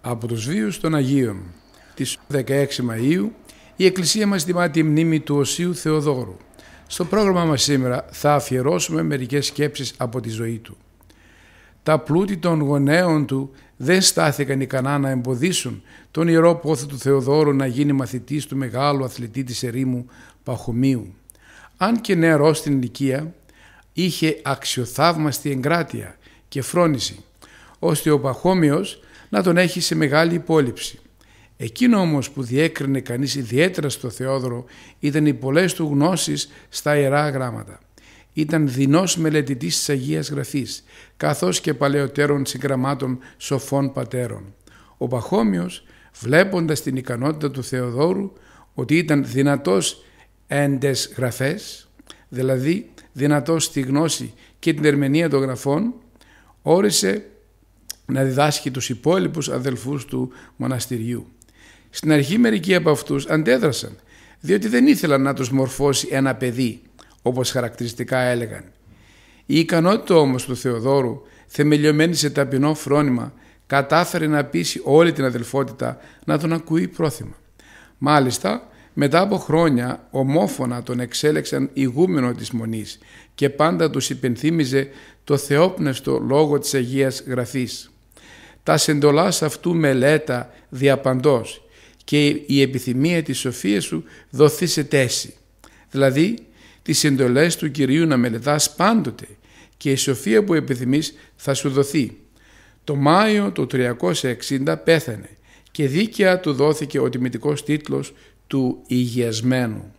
από τους βίους των Αγίων. Της 16 Μαΐου η Εκκλησία μας τιμά τη μνήμη του Οσίου Θεοδόρου. Στο πρόγραμμα μας σήμερα θα αφιερώσουμε μερικές σκέψεις από τη ζωή του. Τα πλούτη των γονέων του δεν στάθηκαν ικανά να εμποδίσουν τον Ιερό Πόθο του Θεοδόρου να γίνει μαθητής του μεγάλου αθλητή της ερήμου Παχωμίου Αν και νεαρό στην ηλικία, είχε αξιοθαύμαστη εγκράτεια και φρόνηση, ώστε ο Παχώμιος να τον έχει σε μεγάλη υπόλοιψη. Εκείνο όμως που διέκρινε κανείς ιδιαίτερα στο Θεόδωρο ήταν οι πολλές του γνώσεις στα Ιερά Γράμματα. Ήταν δεινός μελετητής της Αγίας Γραφής, καθώς και παλαιότερων συγγραμμάτων σοφών πατέρων. Ο Παχώμιος, βλέποντας την ικανότητα του Θεοδόρου, ότι ήταν δυνατός έντες γραφές, δηλαδή δυνατός στη γνώση και την ερμηνεία των γραφών, όρισε να διδάσκει τους υπόλοιπους αδελφούς του μοναστηριού. Στην αρχή μερικοί από αυτούς αντέδρασαν, διότι δεν ήθελαν να τους μορφώσει ένα παιδί, όπως χαρακτηριστικά έλεγαν. Η ικανότητα όμως του Θεοδόρου, θεμελιωμένη σε ταπεινό φρόνημα, κατάφερε να πείσει όλη την αδελφότητα να τον ακούει πρόθυμα. Μάλιστα, μετά από χρόνια ομόφωνα τον εξέλεξαν ηγούμενο της Μονής και πάντα τους υπενθύμιζε το θεόπνευστο λόγο της Αγίας Γραφής τα σεντολάς αυτού μελέτα διαπαντός και η επιθυμία της σοφίας σου δοθεί σε τέση. Δηλαδή, τις εντολές του Κυρίου να μελετάς πάντοτε και η σοφία που επιθυμείς θα σου δοθεί. Το Μάιο το 360 πέθανε και δίκαια του δόθηκε ο τιμητικός τίτλος του «Υγιασμένου».